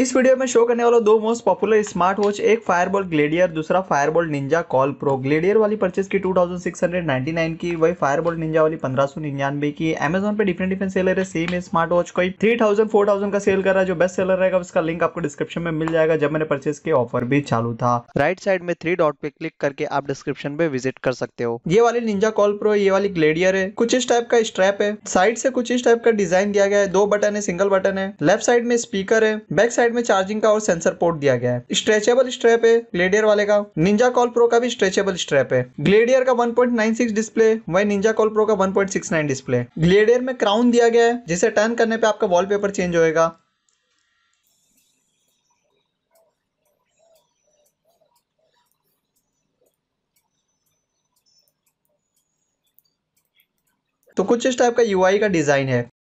इस वीडियो में शो करने वाला दो मोस्ट पॉपुलर स्मार्ट वॉच एक फायरबॉल ग्लेडियर दूसरा Fireboltt Ninja Call Pro Gladiator वाली परचेज की 2699 की वही फायरबॉल निंजा वाली पंद्रह सौ निन्यानवे की अमेजोन पे डिफरेंट डिफरेंट सेलर है सेम स्मार्ट वॉच कोई 3000 4000 का सेल कर रहा है जो बेस्ट सेलर रहेगा उसका लिंक आपको डिस्क्रिप्शन में मिल जाएगा जब मैंने परचेज के ऑफर भी चालू था राइट साइड में थ्री डॉट पे क्लिक करके आप डिस्क्रिप्शन पे विजिट कर सकते हो ये वाली निंजा कॉल प्रो ये वाली ग्लेडियर है कुछ इस टाइप का स्ट्रैप है साइड से कुछ इस टाइप का डिजाइन दिया गया है दो बटन है सिंगल बटन है लेफ्ट साइड में स्पीकर है बैक साइड साइड में चार्जिंग का और सेंसर पोर्ट दिया गया है स्ट्रेचेबल स्ट्रैप है ग्लेडियर वाले का निंजा कॉल प्रो का भी स्ट्रेचेबल स्ट्रैप है ग्लेडियर का 1.96 डिस्प्ले वही निंजा कॉल प्रो का 1.69 डिस्प्ले ग्लेडियर में क्राउन दिया गया है जिसे टर्न करने पे आपका वॉलपेपर चेंज होगा तो कुछ इस टाइप का यूआई का डिज़ाइन है